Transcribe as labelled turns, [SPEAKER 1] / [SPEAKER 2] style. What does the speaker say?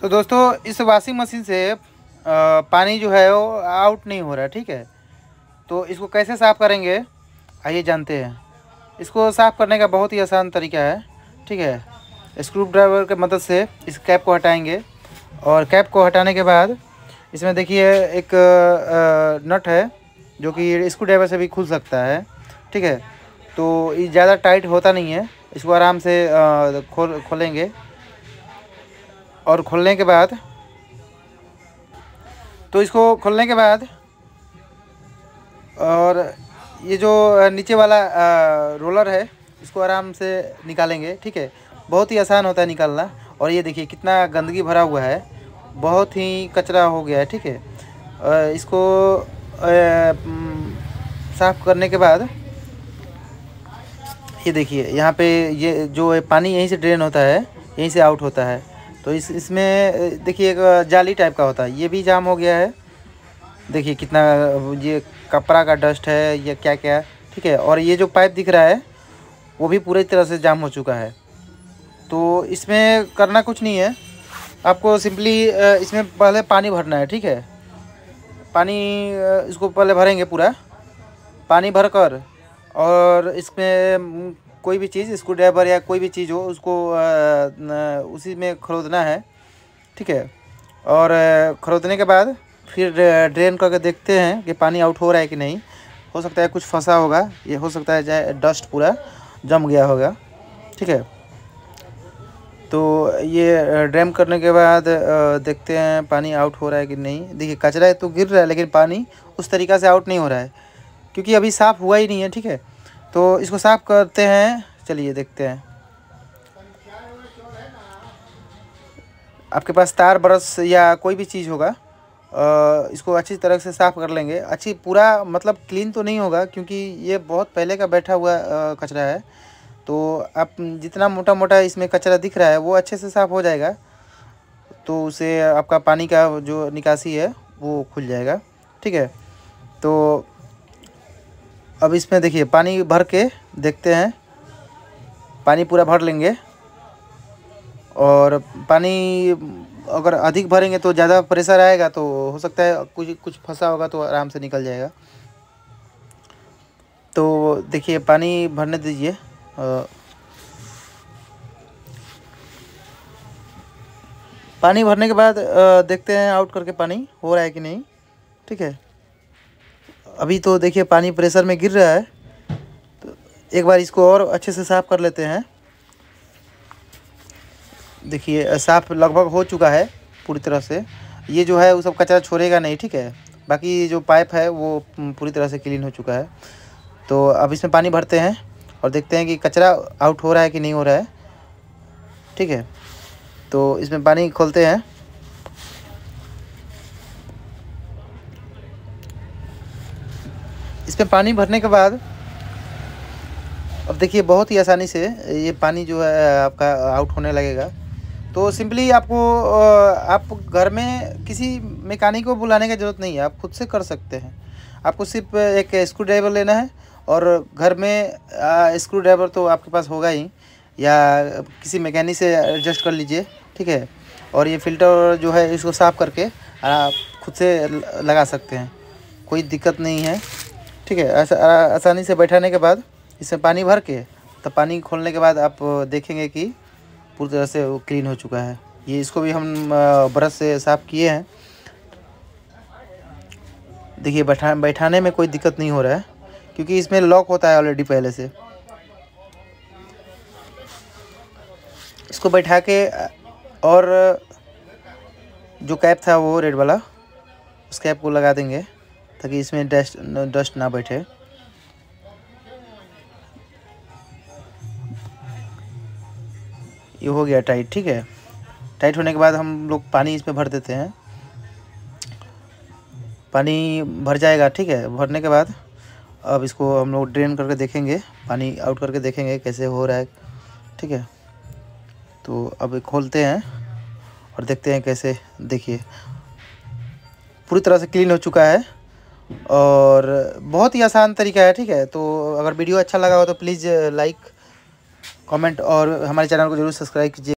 [SPEAKER 1] तो दोस्तों इस वॉशिंग मशीन से पानी जो है वो आउट नहीं हो रहा है ठीक है तो इसको कैसे साफ़ करेंगे आइए जानते हैं इसको साफ़ करने का बहुत ही आसान तरीका है ठीक है स्क्रू ड्राइवर के मदद से इस कैप को हटाएंगे और कैप को हटाने के बाद इसमें देखिए एक नट है जो कि स्क्रू ड्राइवर से भी खुल सकता है ठीक है तो ये ज़्यादा टाइट होता नहीं है इसको आराम से खोल खोलेंगे और खोलने के बाद तो इसको खोलने के बाद और ये जो नीचे वाला रोलर है इसको आराम से निकालेंगे ठीक है बहुत ही आसान होता है निकालना और ये देखिए कितना गंदगी भरा हुआ है बहुत ही कचरा हो गया है ठीक है इसको साफ़ करने के बाद ये देखिए यहाँ पे ये जो पानी यहीं से ड्रेन होता है यहीं से आउट होता है तो इस इसमें देखिए एक जाली टाइप का होता है ये भी जाम हो गया है देखिए कितना ये कपड़ा का डस्ट है या क्या क्या ठीक है और ये जो पाइप दिख रहा है वो भी पूरी तरह से जाम हो चुका है तो इसमें करना कुछ नहीं है आपको सिंपली इसमें पहले पानी भरना है ठीक है पानी इसको पहले भरेंगे पूरा पानी भरकर और इसमें कोई भी चीज़ स्क्रू ड्राइवर या कोई भी चीज़ हो उसको उसी में खरीदना है ठीक है और खरोदने के बाद फिर ड्रेन करके देखते हैं कि पानी आउट हो रहा है कि नहीं हो सकता है कुछ फंसा होगा ये हो सकता है डस्ट पूरा जम गया होगा ठीक है तो ये ड्रेम करने के बाद देखते हैं पानी आउट हो रहा है कि नहीं देखिए कचरा तो गिर रहा है लेकिन पानी उस तरीका से आउट नहीं हो रहा है क्योंकि अभी साफ़ हुआ ही नहीं है ठीक है तो इसको साफ करते हैं चलिए देखते हैं आपके पास तार ब्रश या कोई भी चीज़ होगा इसको अच्छी तरह से साफ़ कर लेंगे अच्छी पूरा मतलब क्लीन तो नहीं होगा क्योंकि ये बहुत पहले का बैठा हुआ कचरा है तो आप जितना मोटा मोटा इसमें कचरा दिख रहा है वो अच्छे से साफ़ हो जाएगा तो उसे आपका पानी का जो निकासी है वो खुल जाएगा ठीक है तो अब इसमें देखिए पानी भर के देखते हैं पानी पूरा भर लेंगे और पानी अगर अधिक भरेंगे तो ज़्यादा प्रेशर आएगा तो हो सकता है कुछ कुछ फंसा होगा तो आराम से निकल जाएगा तो देखिए पानी भरने दीजिए पानी भरने के बाद देखते हैं आउट करके पानी हो रहा है कि नहीं ठीक है अभी तो देखिए पानी प्रेशर में गिर रहा है तो एक बार इसको और अच्छे से साफ़ कर लेते हैं देखिए साफ़ लगभग हो चुका है पूरी तरह से ये जो है वो सब कचरा छोड़ेगा नहीं ठीक है बाकी जो पाइप है वो पूरी तरह से क्लीन हो चुका है तो अब इसमें पानी भरते हैं और देखते हैं कि कचरा आउट हो रहा है कि नहीं हो रहा है ठीक है तो इसमें पानी खोलते हैं इसके पानी भरने के बाद अब देखिए बहुत ही आसानी से ये पानी जो है आपका आउट होने लगेगा तो सिंपली आपको आप घर में किसी मैकेनिक को बुलाने की ज़रूरत नहीं है आप खुद से कर सकते हैं आपको सिर्फ एक स्क्रू ड्राइवर लेना है और घर में स्क्रू ड्राइवर तो आपके पास होगा ही या किसी मैकेनिक से एडजस्ट कर लीजिए ठीक है और ये फ़िल्टर जो है इसको साफ़ करके आप खुद से लगा सकते हैं कोई दिक्कत नहीं है ठीक है आसानी से बैठाने के बाद इसमें पानी भर के तो पानी खोलने के बाद आप देखेंगे कि पूरी तरह से वो क्लीन हो चुका है ये इसको भी हम ब्रश से साफ़ किए हैं देखिए बैठा बैठाने में कोई दिक्कत नहीं हो रहा है क्योंकि इसमें लॉक होता है ऑलरेडी पहले से इसको बैठा के और जो कैप था वो रेड वाला उस कैप को लगा देंगे ताकि इसमें डस्ट डस्ट ना बैठे ये हो गया टाइट ठीक है टाइट होने के बाद हम लोग पानी इसमें भर देते हैं पानी भर जाएगा ठीक है भरने के बाद अब इसको हम लोग ड्रेन करके देखेंगे पानी आउट करके देखेंगे कैसे हो रहा है ठीक है तो अब खोलते हैं और देखते हैं कैसे देखिए पूरी तरह से क्लीन हो चुका है और बहुत ही आसान तरीका है ठीक है तो अगर वीडियो अच्छा लगा हो तो प्लीज़ लाइक कमेंट और हमारे चैनल को ज़रूर सब्सक्राइब कीजिए